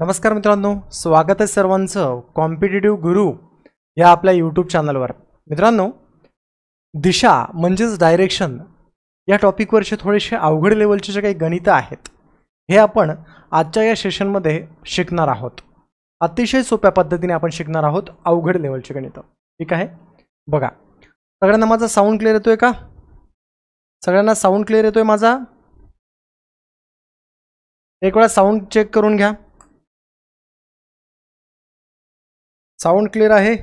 नमस्कार मित्रांनो स्वागत आहे सर्वांचं कॉम्पिटेटिव्ह गुरु या आपल्या यूट्यूब चॅनलवर मित्रांनो दिशा म्हणजेच डायरेक्शन या टॉपिकवरचे थोडेसे अवघड लेवलचे जे काही गणितं आहेत हे आपण आजच्या या सेशनमध्ये शिकणार आहोत अतिशय सोप्या पद्धतीने आपण शिकणार आहोत अवघड लेवलचे गणितं ठीक आहे बघा सगळ्यांना माझा साऊंड क्लिअर येतोय का सगळ्यांना साऊंड क्लिअर येतोय माझा एक वेळा साऊंड चेक करून घ्या साऊंड क्लिअर आहे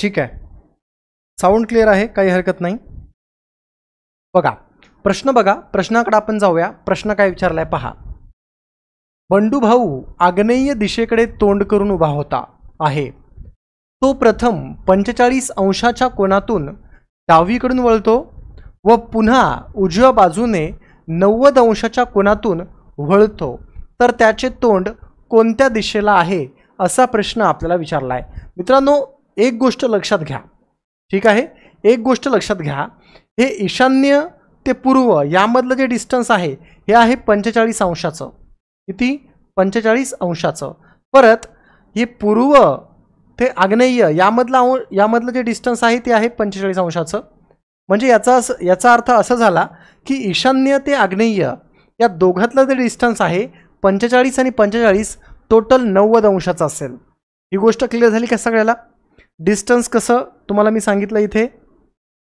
ठीक आहे साऊंड क्लिअर आहे काही हरकत नाही बघा प्रश्न बघा प्रश्नाकडे आपण जाऊया प्रश्न काय विचारलाय पहा बंडू भाऊ आग्नेय दिशेकडे तोंड करून उभा होता आहे तो प्रथम पंचेचाळीस अंशाच्या कोनातून डावीकडून वळतो व पुन्हा उजव्या बाजूने नव्वद अंशाच्या कोनातून वळतो तर त्याचे तोंड कोणत्या दिशेला आहे असा प्रश्न आपल्याला विचारला आहे मित्रांनो एक गोष्ट लक्षात घ्या ठीक आहे एक गोष्ट लक्षात घ्या हे ईशान्य ते पूर्व यामधलं जे डिस्टन्स आहे हे आहे पंचेचाळीस अंशाचं किती पंचेचाळीस अंशाचं परत हे पूर्व ते आग्नेय यामधलं अं यामधलं जे डिस्टन्स आहे ते आहे पंचेचाळीस अंशाचं म्हणजे याचा याचा अर्थ असा झाला की ईशान्य ते आग्नेय या दोघातला जे डिस्टन्स आहे पंचेचाळीस आणि पंचेचाळीस टोटल नव्वद अंशाचा असेल ही गोष्ट क्लिअर झाली का सगळ्याला डिस्टन्स कसं तुम्हाला मी सांगितलं इथे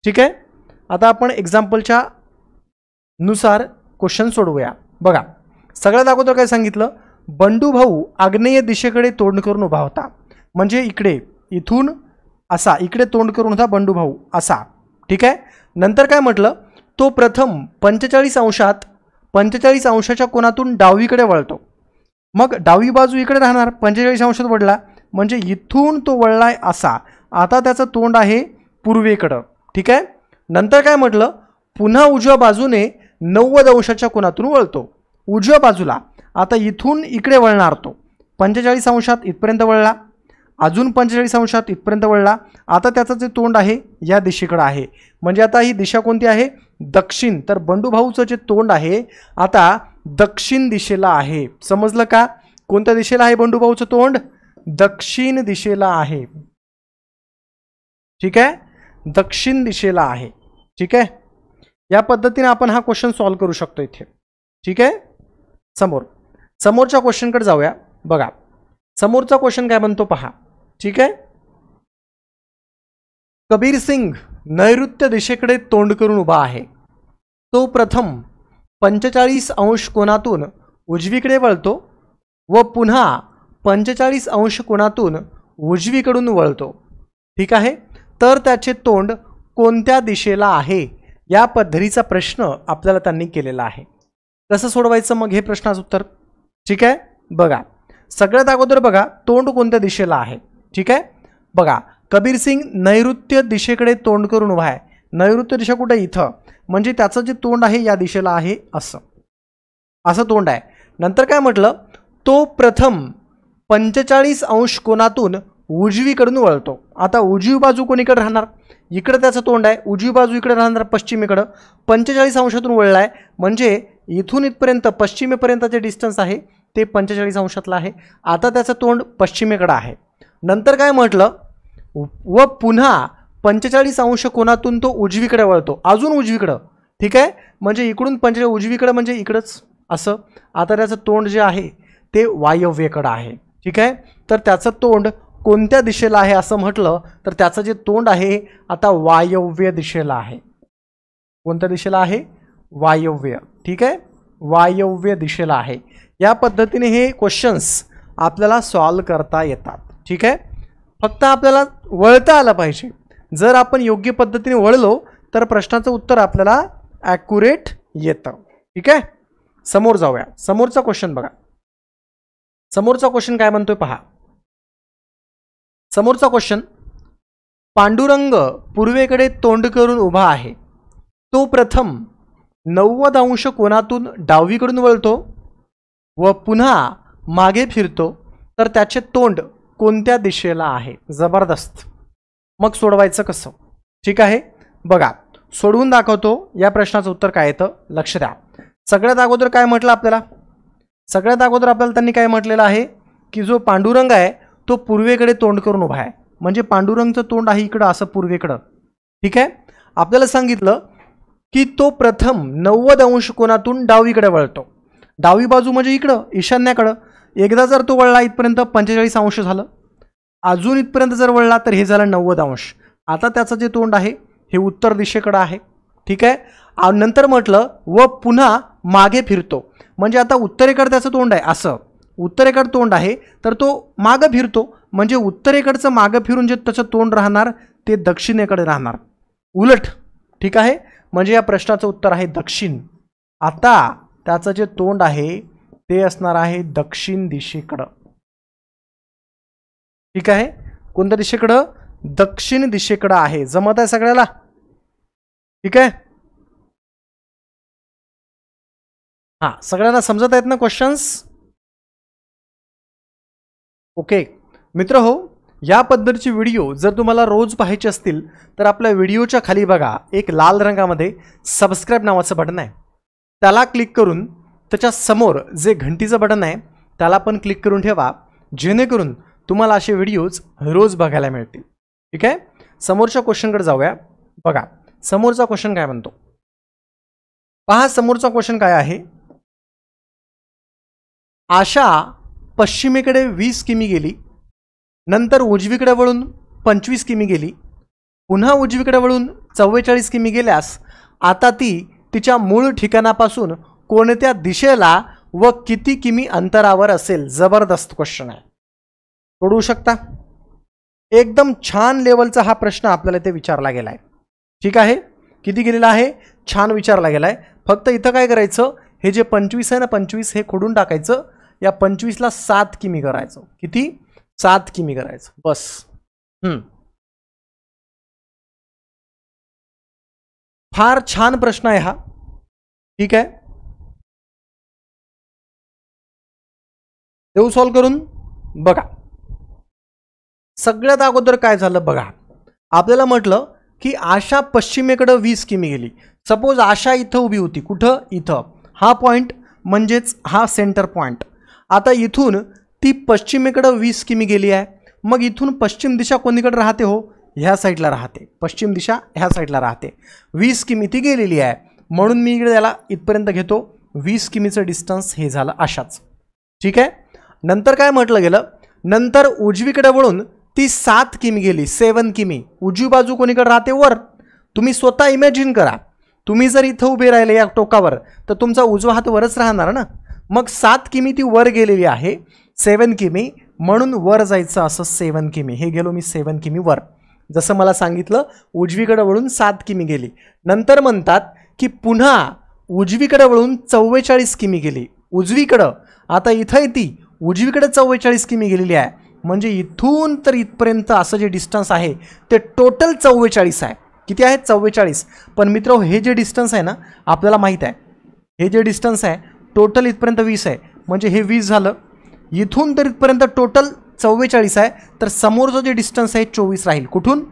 ठीक आहे आता आपण एक्झाम्पलच्या नुसार क्वेश्चन सोडवूया बघा सगळ्यात अगोदर काय सांगितलं बंडू भाऊ आग्नेय दिशेकडे तोंड करून उभा होता म्हणजे इकडे इथून असा इकडे तोंड करून होता बंडू भाऊ असा ठीक आहे नंतर काय म्हटलं तो प्रथम पंचेचाळीस अंशात पंचेचाळीस अंशाच्या कोनातून डावीकडे वळतो मग डावी बाजू इकडे राहणार पंचेचाळीस अंशात वळला म्हणजे इथून तो वळलाय असा आता त्याचं तोंड आहे पूर्वेकडं ठीक आहे नंतर काय म्हटलं पुन्हा उजव्या बाजूने नव्वद अंशाच्या कोनातून वळतो उजव्या बाजूला आता इथून इकडे वळणार तो पंचेचाळीस अंशात इथपर्यंत वळला अजून पंचेचाळीस अंशात इथपर्यंत वळला आता त्याचं जे तोंड आहे या दिशेकडं आहे म्हणजे आता ही दिशा कोणती आहे दक्षिण तर बंडूभाऊचं जे तोंड आहे आता दक्षिण दिशेला आहे समजलं का कोणत्या दिशेला आहे बंडूभाऊचं तोंड दक्षिण दिशेला आहे ठीक आहे दक्षिण दिशेला आहे ठीक आहे या पद्धतीने आपण हा क्वेश्चन सॉल्व्ह करू शकतो इथे ठीक आहे समोर समोरच्या क्वेश्चनकडे जाऊया बघा समोरचा क्वेश्चन काय म्हणतो पहा ठीक आहे कबीर सिंग नैऋत्य दिशेकडे तोंड करून उभा आहे तो प्रथम पंचेचाळीस अंश कोणातून उजवीकडे वळतो व पुन्हा पंचेचाळीस अंश कोणातून उजवीकडून वळतो ठीक आहे तर त्याचे तोंड कोणत्या दिशेला आहे या पद्धतीचा प्रश्न आपल्याला त्यांनी केलेला आहे कसं सोडवायचं मग हे प्रश्नाचं उत्तर ठीक आहे बघा सगळ्यात अगोदर बघा तोंड कोणत्या दिशेला आहे ठीक आहे बघा कबीर सिंग नैऋत्य दिशेकडे तोंड करून उभा आहे नैऋत्य दिशा कुठं इथं म्हणजे त्याचं जे तोंड आहे या दिशेला आहे असं असं तोंड आहे नंतर काय म्हटलं तो प्रथम पंचेचाळीस अंश कोणातून उजवीकडून वळतो आता उजवी बाजू कोणीकडे राहणार इकडं त्याचं तोंड आहे उजवी बाजू इकडे राहणार पश्चिमेकडं पंचेचाळीस अंशातून वळला आहे म्हणजे इथून इथपर्यंत पश्चिमेपर्यंत जे डिस्टन्स आहे ते पंचेचाळीस अंशातलं आहे आता त्याचं तोंड पश्चिमेकडं आहे नंतर काय म्हटलं व पुन्हा पंचेचाळीस अंश कोणातून तो उजवीकडे वळतो अजून उजवीकडं ठीक आहे म्हणजे इकडून पंच उजवीकडं म्हणजे इकडंच असं आता त्याचं तोंड जे आहे ते वायव्येकडं आहे ठीक आहे तर त्याचं तोंड कोणत्या दिशेला आहे असं म्हटलं तर त्याचं जे तोंड आहे आता वायव्य दिशेला आहे कोणत्या दिशेला आहे वायव्य ठीक आहे वायव्य दिशेला आहे या पद्धतीने हे क्वेश्चन्स आपल्याला सॉल्व करता येतात ठीक आहे फक्त आपल्याला वळता आलं पाहिजे जर आपण योग्य पद्धतीने वळलो तर प्रश्नाचं उत्तर आपल्याला ॲक्युरेट येतं ठीक आहे समोर जाऊया समोरचा क्वेश्चन बघा समोरचा क्वेश्चन काय म्हणतोय पहा समोरचा क्वेश्चन पांडुरंग पूर्वेकडे तोंड करून उभा आहे तो प्रथम नव्वद अंश कोणातून डावीकडून वळतो व पुन्हा मागे फिरतो तर त्याचे तोंड कोणत्या दिशेला आहे जबरदस्त मग सोडवायचं कसं ठीक आहे बघा सोडवून दाखवतो या प्रश्नाचं उत्तर काय येतं लक्ष द्या सगळ्यात अगोदर काय म्हटलं आपल्याला सगळ्यात अगोदर आपल्याला त्यांनी काय म्हटलेलं आहे की जो पांडुरंग आहे तो पूर्वेकडे तोंड करून उभा आहे म्हणजे पांडुरंगचं तोंड आहे इकडं असं पूर्वेकडं ठीक आहे आपल्याला सांगितलं की तो प्रथम नव्वद अंश कोणातून डावीकडे वळतो डावी बाजू म्हणजे इकडं ईशान्याकडं एकदा जर तो वळला इथपर्यंत पंचेचाळीस अंश झालं अजून इथपर्यंत जर वळला तर हे झालं नव्वद अंश आता त्याचं जे तोंड आहे हे उत्तर दिशेकडं आहे ठीक आहे नंतर म्हटलं व पुन्हा मागे फिरतो म्हणजे आता उत्तरेकडे त्याचं तोंड आहे असं उत्तरेकडं तोंड आहे तर तो मागं फिरतो म्हणजे उत्तरेकडचं मागं फिरून जे त्याचं तोंड राहणार ते दक्षिणेकडे राहणार उलट ठीक आहे म्हणजे या प्रश्नाचं उत्तर आहे दक्षिण आता त्याचं जे तोंड आहे ते असणार आहे दक्षिण दिशेकडं ठीक आहे कोणत्या दिशेकडं दक्षिण दिशेकडं आहे जमत आहे सगळ्याला ठीक आहे हा सगळ्यांना समजत आहेत ना क्वेश्चन्स ओके मित्र हो या पद्धतीचे व्हिडिओ जर तुम्हाला रोज पाहायचे असतील तर आपल्या व्हिडिओच्या खाली बघा एक लाल रंगामध्ये सबस्क्राईब नावाचं बटन आहे त्याला क्लिक करून त्याच्या समोर जे घंटीचं बटन आहे त्याला पण क्लिक करून ठेवा जेणेकरून तुम्हाला असे व्हिडिओज रोज बघायला मिळतील ठीक आहे समोरच्या क्वेश्चनकडे जाऊया बघा समोरचा क्वेश्चन काय म्हणतो पहा समोरचा क्वेश्चन काय आहे आशा पश्चिमेकडे वीस किमी गेली नंतर उजवीकडे वळून पंचवीस किमी गेली पुन्हा उजवीकडे वळून चव्वेचाळीस किमी गेल्यास आता ती तिच्या मूळ ठिकाणापासून कोणत्या दिशेला व किती किमी अंतरावर असेल जबरदस्त क्वेश्चन आहे सोडवू शकता एकदम छान लेवलचा हा प्रश्न आपल्याला इथे विचारला गेला आहे ठीक आहे किती गेलेला आहे छान विचारला गेला आहे फक्त इथं काय करायचं हे जे पंचवीस आहे ना पंचवीस हे खोडून टाकायचं या पंचवीसला सात किमी करायचं किती सात किमी करायचं बस फार छान प्रश्न आहे हा ठीक आहे देऊ सॉल्व करून बघा सगळ्यात अगोदर काय झालं बघा आपल्याला म्हटलं की आशा पश्चिमेकडं वीस किमी गेली सपोज आशा इथं उभी होती कुठं इथं हा पॉईंट म्हणजेच हा सेंटर पॉईंट आता इथून ती पश्चिमेकडं वीस किमी गेली आहे मग इथून पश्चिम दिशा कोणीकडे राहते हो ह्या साईडला राहते पश्चिम दिशा ह्या साईडला राहते वीस किमी ती गेलेली आहे म्हणून मी इकडे त्याला इथपर्यंत घेतो वीस किमीचं डिस्टन्स हे झालं अशाच ठीक आहे नंतर काय म्हटलं गेलं नंतर उजवीकडे वळून ती सात किमी गेली सेवन किमी उजवी बाजू कोणीकडे राहते वर तुम्ही स्वतः इमॅजिन करा तुम्ही जर इथं उभे राहिले या टोकावर तर तुमचा उजवा हात वरच राहणार ना मग सात किमी ती वर गेलेली आहे सेवन किमी म्हणून वर जायचं असं सेवन किमी हे गेलो मी सेवन किमी वर जसं मला सांगितलं उजवीकडे वळून सात किमी गेली नंतर म्हणतात की पुन्हा उजवीकडे वळून चव्वेचाळीस किमी गेली उजवीकडं आता इथं ती उजवीकडे चव्वेचाळीस किमी गेलेली आहे म्हणजे इथून तर इथपर्यंत असं जे डिस्टन्स आहे ते टोटल चव्वेचाळीस आहे किती आहे चव्वेचाळीस पण मित्र हे जे डिस्टन्स आहे ना आपल्याला माहीत आहे हे जे डिस्टन्स आहे टोटल इथपर्यंत वीस आहे म्हणजे हे वीस झालं इथून तर इथपर्यंत टोटल चव्वेचाळीस आहे तर समोरचं जे डिस्टन्स आहे चोवीस राहील कुठून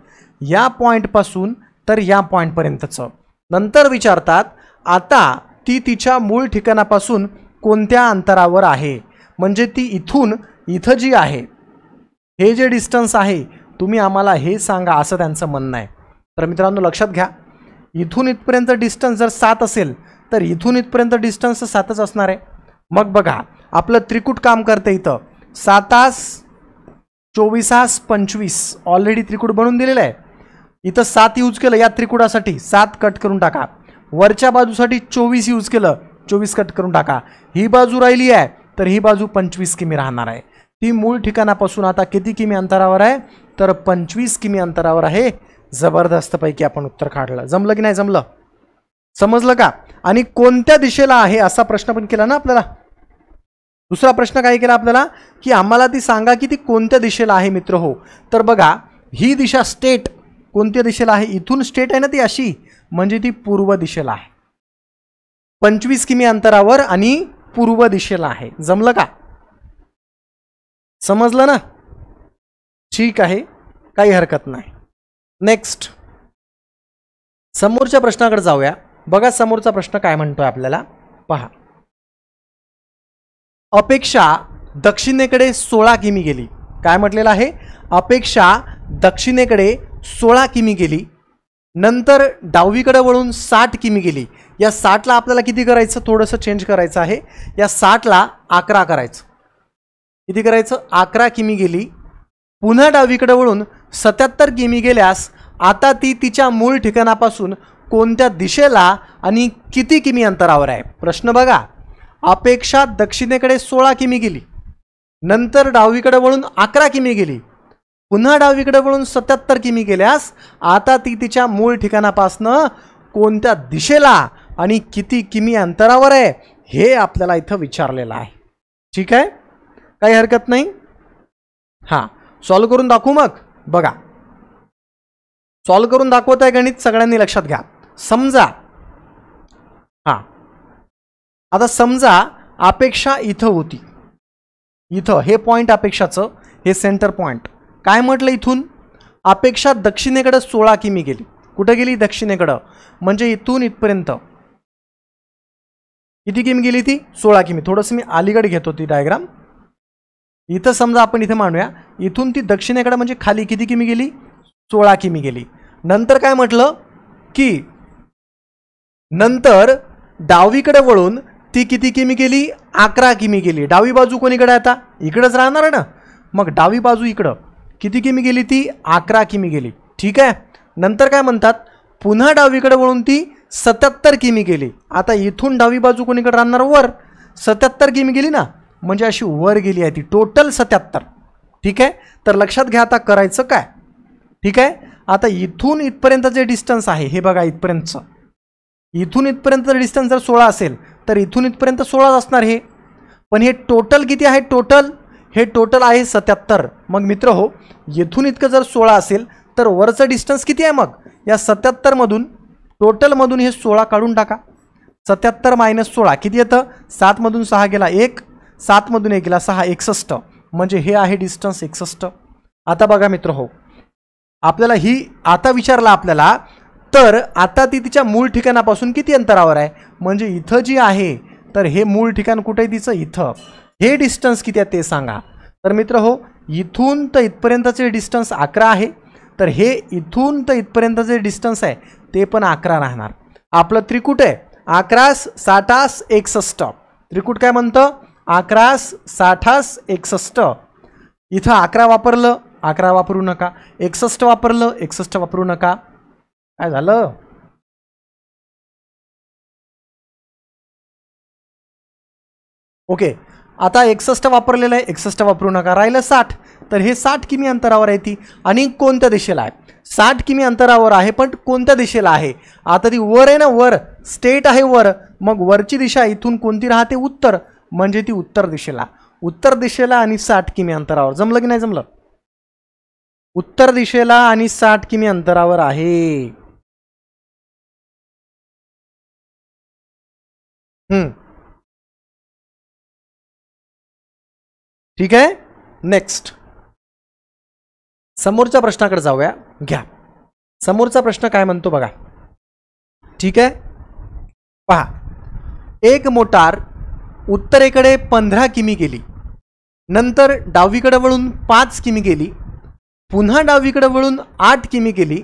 या पॉईंटपासून तर या पॉईंटपर्यंतचं नंतर विचारतात आता ती तिच्या मूळ ठिकाणापासून कोणत्या अंतरावर आहे म्हणजे ती इथून इथं जी आहे हे जे डिस्टन्स आहे तुम्ही आम्हाला हे सांगा असं त्यांचं म्हणणं आहे तर मित्रांनो लक्षात घ्या इथून इथपर्यंत डिस्टन्स जर सात असेल तर इथून इथपर्यंत डिस्टन्स सातच असणार आहे मग बघा आपलं त्रिकूट काम करते इथं सातास चोवीसास पंचवीस ऑलरेडी त्रिकूट बनवून दिलेलं आहे इथं सात यूज केलं या त्रिकुटासाठी सात कट करून टाका वरच्या बाजूसाठी चोवीस यूज केलं चोवीस कट करून टाका ही बाजू राहिली आहे तर ही बाजू पंचवीस किमी राहणार आहे ती मूळ ठिकाणापासून आता किती किमी अंतरावर आहे तर पंचवीस किमी अंतरावर आहे जबरदस्तपैकी आपण उत्तर काढलं जमलं की नाही जमलं समजलं का आणि कोणत्या दिशेला आहे असा प्रश्न पण केला ना आपल्याला दुसरा प्रश्न काय केला आपल्याला की आम्हाला ती सांगा की ती कोणत्या दिशेला आहे मित्र हो तर बघा ही दिशा स्टेट कोणत्या दिशेला आहे इथून स्टेट आहे ना ती अशी म्हणजे ती पूर्व दिशेला आहे पंचवीस किमी अंतरावर आणि पूर्व दिशेला आहे जमलं का समजलं ना ठीक आहे काही हरकत नाही नेक्स्ट समोरच्या प्रश्नाकडे जाऊया बघा समोरचा प्रश्न काय म्हणतोय आपल्याला पहा अपेक्षा दक्षिणेकडे सोळा किमी गेली काय म्हटलेलं आहे अपेक्षा दक्षिणेकडे सोळा किमी गेली नंतर डावीकडे वळून साठ किमी गेली या साठला आपल्याला किती करायचं थोडंसं चेंज करायचं आहे या साठला अकरा करायचं किती करायचं अकरा किमी गेली पुन्हा डावीकडे वळून सत्याहत्तर किमी गेल्यास आता ती तिच्या मूळ ठिकाणापासून कोणत्या दिशेला आणि किती किमी अंतरावर आहे प्रश्न बघा अपेक्षा दक्षिणेकडे सोळा किमी गेली नंतर डावीकडे वळून अकरा किमी गेली पुन्हा डावीकडे वळून सत्याहत्तर किमी गेल्यास आता ती तिच्या मूळ ठिकाणापासनं कोणत्या दिशेला आणि किती किमी अंतरावर आहे हे आपल्याला इथं विचारलेलं आहे ठीक आहे काही हरकत नाही हां सॉल्व करून दाखवू मग बघा सॉल्व करून दाखवत आहे गणित सगळ्यांनी लक्षात घ्या समजा हां आता समजा अपेक्षा इथं होती इथं हे पॉईंट अपेक्षाचं हे सेंटर पॉईंट काय म्हटलं इथून अपेक्षा दक्षिणेकडं सोळा किमी गेली कुठं गेली दक्षिणेकडं म्हणजे इथून इथपर्यंत किती किमी गेली ती सोळा किमी थोडंसं मी अलीकडे घेतो ती डायग्राम इथं समजा आपण इथे मांडूया इथून ती दक्षिणेकडे म्हणजे खाली किती किमी गेली सोळा किमी गेली नंतर काय म्हटलं की नंतर डावीकडे वळून ती किती किमी गेली अकरा किमी गेली डावी बाजू कोणीकडे आता इकडंच राहणार ना मग डावी बाजू इकडं किती किमी गेली ती अकरा किमी गेली ठीक आहे नंतर काय म्हणतात पुन्हा डावीकडे वळून ती सत्याहत्तर किमी गेली आता इथून डावी बाजू कोणीकडे राहणार वर सत्याहत्तर किमी गेली ना म्हणजे अशी वर गेली आहे ती टोटल सत्याहत्तर ठीक आहे तर लक्षात घ्या आता करायचं काय ठीक आहे आता इथून इथपर्यंत जे डिस्टन्स आहे हे बघा इथपर्यंतचं इथून इथपर्यंत जर डिस्टन्स जर सोळा असेल तर इथून इथपर्यंत सोळाच असणार हे पण हे टोटल किती आहे टोटल हे टोटल आहे सत्याहत्तर मग मित्र हो इथून इतकं जर सोळा असेल तर वरचं डिस्टन्स किती आहे मग या सत्याहत्तरमधून टोटलमधून हे सोळा काढून टाका सत्याहत्तर मायनस सोळा किती येतं सातमधून सहा गेला एक सातमधून एक गेला सहा एकसष्ट म्हणजे हे आहे डिस्टन्स एकसष्ट आता बघा मित्र हो आपल्याला ही आता विचारला आपल्याला तर आता ती तिच्या मूळ ठिकाणापासून किती अंतरावर आहे म्हणजे इथं जी आहे तर हे मूळ ठिकाण कुठे तिचं इथं हे डिस्टन्स किती आहे ते सांगा तर मित्र हो इथून तर इथपर्यंतचे डिस्टन्स अकरा आहे तर हे इथून तर इथपर्यंतचे डिस्टन्स आहे ते पण अकरा राहणार आपलं त्रिकूट आहे अकरास साठास एकसष्ट त्रिकूट काय म्हणतं अकरास साठास एकसष्ट इथं अकरा वापरलं अकरा वापरू नका एकसष्ट वापरलं एकसष्ट वापरू नका काय झालं ओके आता एकसष्ट वापरलेलं आहे एकसष्ट वापरू नका राहिलं साठ तर हे साठ किमी अंतरावर आहे ती आणि कोणत्या दिशेला आहे साठ किमी अंतरावर आहे पण कोणत्या दिशेला आहे आता ती वर आहे ना वर स्टेट आहे वर मग वरची दिशा इथून कोणती राहते उत्तर म्हणजे ती उत्तर दिशेला उत्तर दिशेला आणि साठ किमी अंतरावर जमलं की नाही जमलं उत्तर दिशेला आणि साठ किमी अंतरावर आहे ठीक आहे नेक्स्ट समोरच्या प्रश्नाकडे जाऊया घ्या समोरचा प्रश्न काय म्हणतो बघा ठीक आहे पहा एक मोटार उत्तरेकडे पंधरा किमी गेली नंतर डावीकडे वळून पाच किमी गेली पुन्हा डावीकडे वळून आठ किमी गेली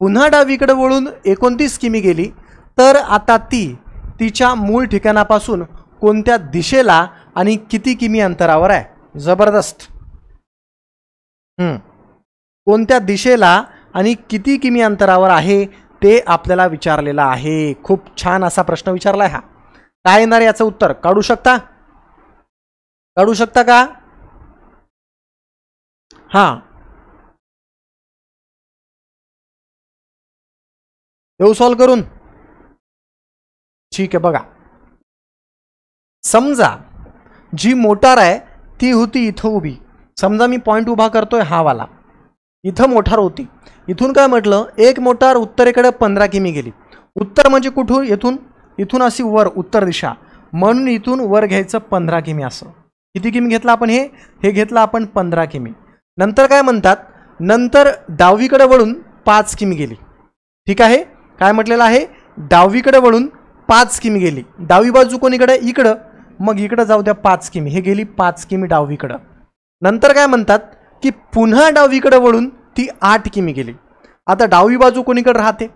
पुन्हा डावीकडे वळून एकोणतीस किमी गेली तर आता ती तिच्या मूळ ठिकाणापासून कोणत्या दिशेला आणि किती किमी अंतरावर आहे जबरदस्त कोणत्या दिशेला आणि किती किमी अंतरावर आहे ते आपल्याला विचारलेलं आहे खूप छान असा प्रश्न विचारला आहे हा काय येणार याचं उत्तर काढू शकता काढू शकता का हां येऊ सॉल्व करून ठीक आहे बघा समजा जी मोटार आहे ती होती इथं उभी समजा मी पॉईंट उभा करतोय हा वाला इथं मोठार होती इथून काय म्हटलं एक मोटार उत्तरेकडे पंधरा किमी गेली उत्तर म्हणजे कुठून इथून इथून अशी वर उत्तर दिशा म्हणून इथून वर घ्यायचं पंधरा किमी असं किती किमी घेतला आपण हे हे घेतलं आपण पंधरा किमी नंतर काय म्हणतात नंतर डावीकडे वळून पाच किमी गेली ठीक आहे काय म्हटलेलं आहे डावीकडे वळून पाच किमी गेली डावी बाजू कोणीकडे इकडं मग इकडं जाऊ द्या पाच किमी हे गेली पाच किमी डावीकडं नंतर काय म्हणतात की पुन्हा डावीकडं वळून ती आठ किमी गेली आता डावी बाजू कोणीकडे राहते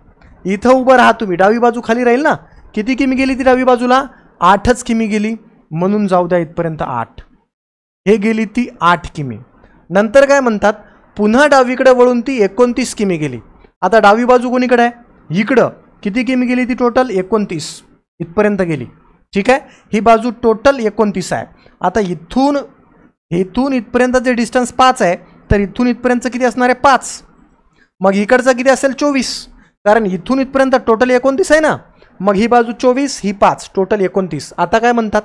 इथं उभं राहा तुम्ही डावी बाजू खाली राहील ना किती किमी गेली ती डावी बाजूला आठच किमी गेली म्हणून जाऊ द्या इथपर्यंत आठ हे गेली ती आठ किमी नंतर काय म्हणतात पुन्हा डावीकडे वळून ती एकोणतीस किमी गेली आता डावी बाजू कोणीकडे आहे इकडं किती किमी गेली ती टोटल एकोणतीस इथपर्यंत गेली ठीक आहे ही बाजू टोटल एकोणतीस आहे आता इथून इथून इथपर्यंत जे डिस्टन्स पाच आहे तर इथून इथपर्यंत किती असणार आहे पाच मग इकडचं किती असेल चोवीस कारण इथून इथपर्यंत टोटल एकोणतीस आहे ना मग ही बाजू चोवीस ही पाच टोटल एकोणतीस आता काय म्हणतात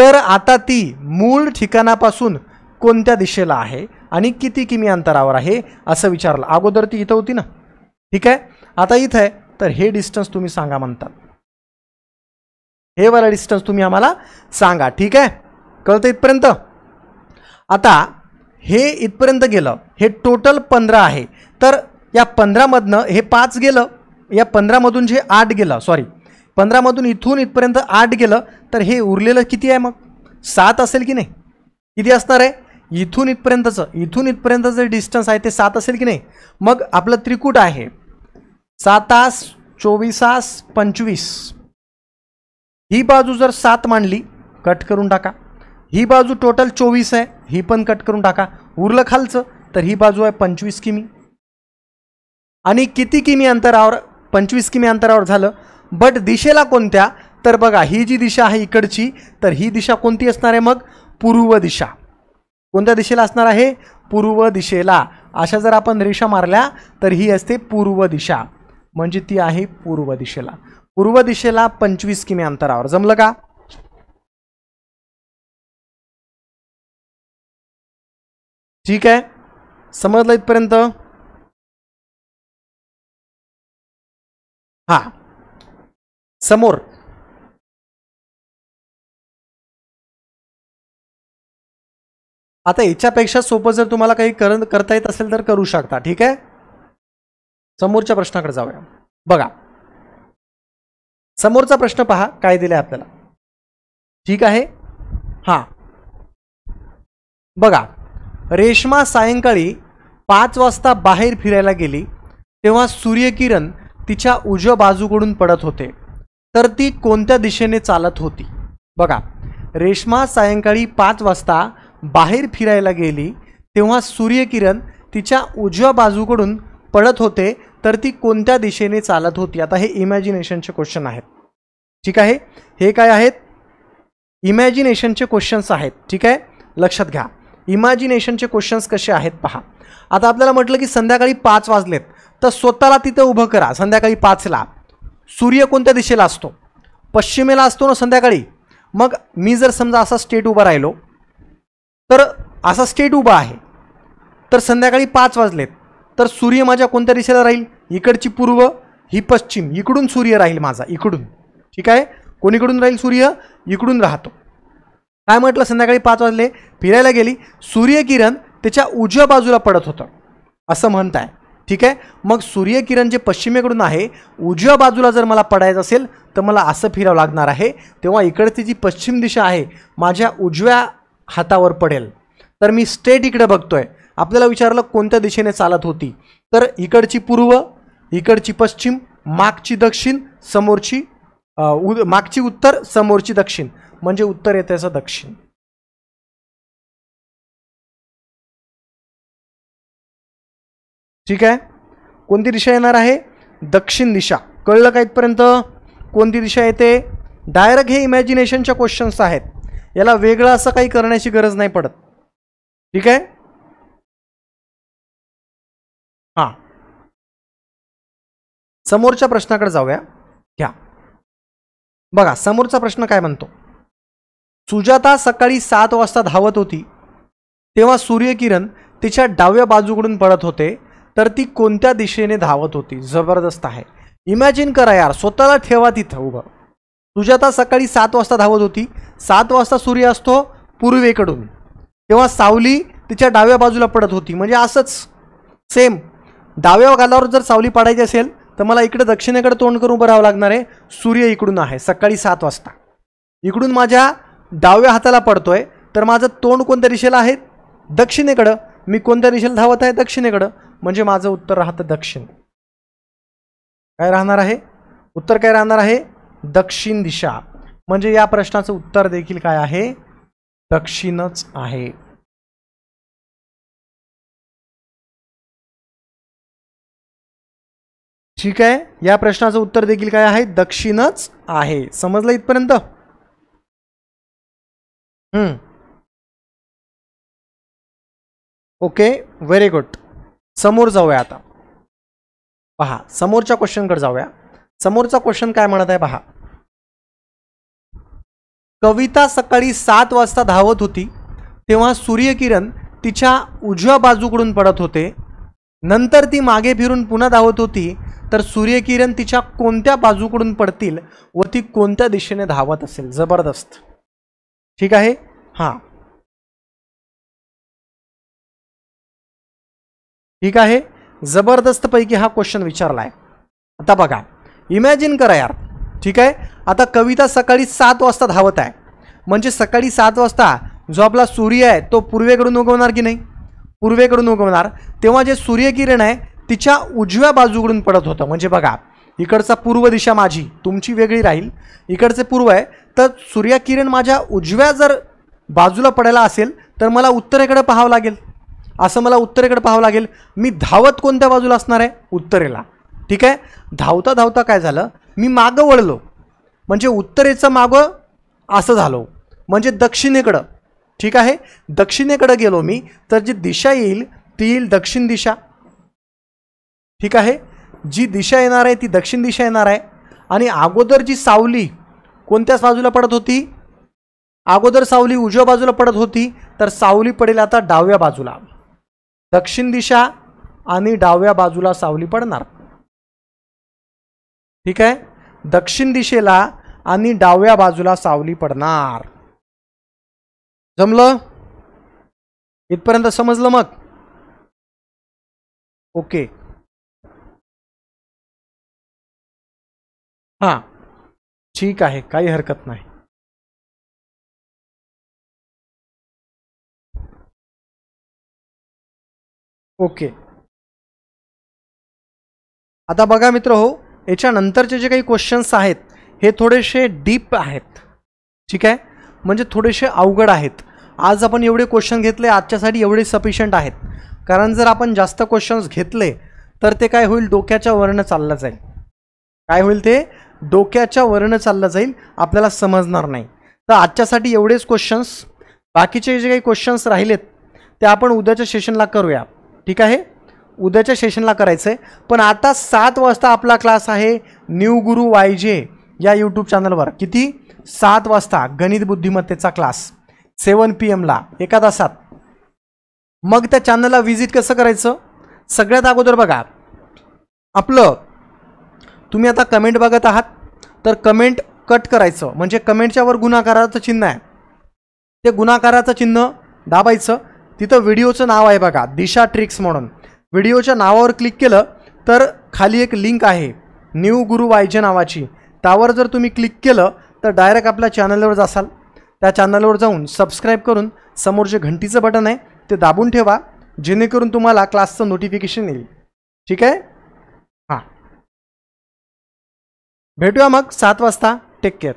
तर आता ती मूळ ठिकाणापासून कोणत्या दिशेला आहे आणि किती किमी अंतरावर आहे असं विचारलं अगोदर ती इथं होती ना ठीक आहे आता इथं आहे तर हे डिस्टन्स तुम्ही सांगा म्हणतात हे वाला डिस्टन्स तुम्ही आम्हाला सांगा ठीक आहे कळतं इथपर्यंत आता हे इथपर्यंत गेलं हे टोटल पंधरा आहे तर या पंधरामधनं हे पाच गेलं या पंधरामधून जे आठ गेलं सॉरी पंधरामधून इथून इथपर्यंत आठ गेलं तर हे उरलेलं किती आहे मग सात असेल की नाही किती असणार आहे इथून इथपर्यंतचं इथून इथपर्यंत जे डिस्टन्स आहे ते सात असेल की नाही मग आपलं त्रिकूट आहे सातास चोवीसास पंचवीस ही बाजू जर सात मांडली कट करून टाका ही बाजू टोटल चोवीस आहे ही पण कट करून टाका उरलं खालचं तर ही बाजू आहे पंचवीस किमी आणि किती किमी अंतरावर पंचवीस किमी अंतरावर झालं बट दिशेला कोणत्या तर बघा ही जी दिशा आहे इकडची तर ही दिशा कोणती असणार आहे मग पूर्व दिशा कोणत्या दिशेला असणार आहे पूर्व दिशेला अशा जर आपण रेषा मारल्या तर ही असते पूर्व दिशा म्हणजे ती आहे पूर्व दिशेला पूर्व दिशेला पंचवीस किमी अंतरावर जमलं का ठीक आहे समजलं इथपर्यंत हां समोर आता याच्यापेक्षा सोपं जर तुम्हाला काही कर करता येत असेल तर करू शकता ठीक आहे समोरच्या प्रश्नाकडे जाऊया बघा समोरचा प्रश्न पहा काय दिलाय आपल्याला ठीक आहे हां बघा रेश्मा सायंकाळी पाच वाजता बाहेर फिरायला गेली तेव्हा सूर्यकिरण तिच्या उजव्या बाजूकडून पडत होते तर ती कोणत्या दिशेने चालत होती बघा रेश्मा सायंकाळी पाच वाजता बाहेर फिरायला गेली तेव्हा सूर्यकिरण तिच्या उजव्या बाजूकडून पडत होते तर ती कोणत्या दिशेने चालत होती आता हे इमॅजिनेशनचे क्वेश्चन आहेत ठीक आहे हे काय आहेत इमॅजिनेशनचे क्वेश्चन्स आहेत ठीक आहे लक्षात घ्या इमॅजिनेशनचे क्वेश्चन्स कसे आहेत पहा आता आपल्याला म्हटलं की संध्याकाळी पाच वाजलेत तर स्वतःला तिथं उभं करा संध्याकाळी पाचला सूर्य कोणत्या दिशेला असतो पश्चिमेला असतो ना संध्याकाळी मग मी जर समजा असा स्टेट उभा राहिलो तर असा स्टेट उभा आहे तर संध्याकाळी पाच वाजलेत तर सूर्य माझ्या कोणत्या दिशेला राहील इकडची पूर्व ही पश्चिम इकडून सूर्य राहील माझा इकडून ठीक आहे कोणीकडून राहील सूर्य इकडून राहतो काय म्हटलं संध्याकाळी पाच वाजले फिरायला गेली सूर्यकिरण त्याच्या उजव्या बाजूला पडत होतं असं म्हणताय ठीक आहे मग सूर्यकिरण जे पश्चिमेकडून आहे उजव्या बाजूला जर मला पडायचं असेल तर मला असं फिरावं लागणार आहे तेव्हा इकडची जी पश्चिम दिशा आहे माझ्या उजव्या हातावर पडेल तर मी स्ट्रेट इकडे बघतोय आपल्याला विचारलं कोणत्या दिशेने चालत होती तर इकडची पूर्व इकडची पश्चिम मागची दक्षिण समोरची उ मागची उत्तर समोरची दक्षिण म्हणजे उत्तर येते असं दक्षिण ठीक आहे कोणती दिशा येणार आहे दक्षिण दिशा कळलं का इथपर्यंत कोणती दिशा येते डायरेक्ट हे इमॅजिनेशनच्या क्वेश्चन्स आहेत याला वेगळं असं काही करण्याची गरज नाही पडत ठीक आहे हा समोरच्या प्रश्नाकडे जाऊया घ्या बघा समोरचा प्रश्न काय म्हणतो सुजाता सकाळी सात वाजता धावत होती तेव्हा सूर्यकिरण तिच्या डाव्या बाजूकडून पडत होते तर ती कोणत्या दिशेने धावत होती जबरदस्त आहे इमॅजिन करा यार स्वतःला ठेवा तिथं उभं सुजाता सकाळी सात वाजता धावत होती सात वाजता सूर्य असतो पूर्वेकडून तेव्हा सावली तिच्या डाव्या बाजूला पडत होती म्हणजे असंच सेम डाव्या गालावर जर सावली पाडायची असेल तर मला इकडे दक्षिणेकडे तोंड करून उभं राहावं लागणार आहे सूर्य इकडून आहे सकाळी सात वाजता इकडून माझ्या डाव्या हाताला पडतोय तर माझं तोंड कोणत्या दिशेला आहे दक्षिणेकडं मी कोणत्या दिशेला धावत आहे दक्षिणेकडं म्हणजे माझं उत्तर राहतं दक्षिण काय राहणार आहे उत्तर काय राहणार आहे दक्षिण दिशा म्हणजे या प्रश्नाचं उत्तर देखील काय आहे दक्षिणच आहे ठीक आहे या प्रश्नाचं उत्तर देखील काय आहे दक्षिणच आहे समजलं इथपर्यंत ओके व्हेरी गुड समोर जाऊया आता पहा समोरच्या क्वेश्चनकडे जाऊया समोरचा क्वेश्चन काय म्हणत आहे पहा कविता सकाळी सात वाजता धावत होती तेव्हा सूर्यकिरण तिच्या उजव्या बाजूकडून पडत होते नंतर ती मागे फिरून पुन्हा धावत होती तर सूर्यकिरण तिच्या कोणत्या बाजूकडून पडतील व ती कोणत्या दिशेने धावत असेल जबरदस्त ठीक आहे हां ठीक आहे जबरदस्तपैकी हा क्वेश्चन विचारला आहे आता बघा इमॅजिन करा यार ठीक आहे आता कविता सकाळी सात वाजता धावत आहे म्हणजे सकाळी सात वाजता जो आपला सूर्य आहे तो पूर्वेकडून उगवणार की नाही पूर्वेकडून उगवणार तेव्हा जे सूर्यकिरण आहे तिच्या उजव्या बाजूकडून पडत होतं म्हणजे बघा इकडचा पूर्व दिशा माझी तुमची वेगळी राहील इकडचे पूर्व आहे तर सूर्यकिरण माझ्या उजव्या जर बाजूला पडायला असेल तर मला उत्तरेकडे पाहावं लागेल असं मला उत्तरेकडे पाहावं लागेल मी धावत कोणत्या बाजूला असणार आहे उत्तरेला ठीक आहे धावता धावता काय झालं मी मागं वळलो म्हणजे उत्तरेचं मागं असं झालो म्हणजे दक्षिणेकडं ठीक आहे दक्षिणेकडं गेलो मी तर जी दिशा येईल ती येईल दक्षिण दिशा ठीक आहे जी दिशा येणार आहे ती दक्षिण दिशा येणार आहे आणि अगोदर जी सावली कोणत्याच बाजूला पडत होती अगोदर सावली उजव्या बाजूला पडत होती तर सावली पडेल आता डाव्या बाजूला दक्षिण दिशा आणि डाव्या बाजूला सावली पडणार ठीक आहे दक्षिण दिशेला आणि डाव्या बाजूला सावली पडणार जमलं इथपर्यंत समजलं मग ओके हां ठीक आहे काही हरकत नाही ओके आता बघा मित्र हो याच्यानंतरचे जे काही क्वेश्चन्स आहेत हे थोडेसे डीप आहेत ठीक आहे म्हणजे थोडेसे अवघड आहेत आज आपण एवढे क्वेश्चन घेतले आजच्यासाठी एवढे सफिशियंट आहेत कारण जर आपण जास्त क्वेश्चन्स घेतले तर ते काय होईल डोक्याच्या वर्ण चाललं जाईल काय होईल ते डोक्याच्या वर्ण चाललं जाईल आपल्याला समजणार नाही तर आजच्यासाठी एवढेच क्वेश्चन्स बाकीचे जे काही क्वेश्चन्स राहिलेत ते आपण उद्याच्या सेशनला करूया ठीक आहे उद्याच्या सेशनला करायचं आहे पण आता सात वाजता आपला क्लास आहे न्यू गुरु वाय जे या यूट्यूब चॅनलवर किती सात वाजता गणित बुद्धिमत्तेचा क्लास सेवन पी एमला एका तासात मग त्या चॅनलला व्हिजिट कसं करायचं सगळ्यात अगोदर बघा आपलं तुम्ही आता कमेंट बघत आहात तर कमेंट कट करायचं म्हणजे कमेंटच्यावर गुन्हाकाराचं चिन्ह आहे ते गुन्हाकाराचं चिन्ह दाबायचं तिथं व्हिडिओचं नाव आहे बघा दिशा ट्रिक्स म्हणून व्हिडिओच्या नावावर क्लिक केलं तर खाली एक लिंक आहे न्यू गुरु वायजे नावाची त्यावर जर तुम्ही क्लिक केलं तर डायरेक्ट आपल्या चॅनलवर जासाल त्या चॅनलवर जाऊन सबस्क्राईब करून समोर जे घंटीचं बटन आहे ते दाबून ठेवा जेणेकरून तुम्हाला क्लासचं नोटिफिकेशन येईल ठीक आहे हां भेटूया मग सात वाजता टेक केअर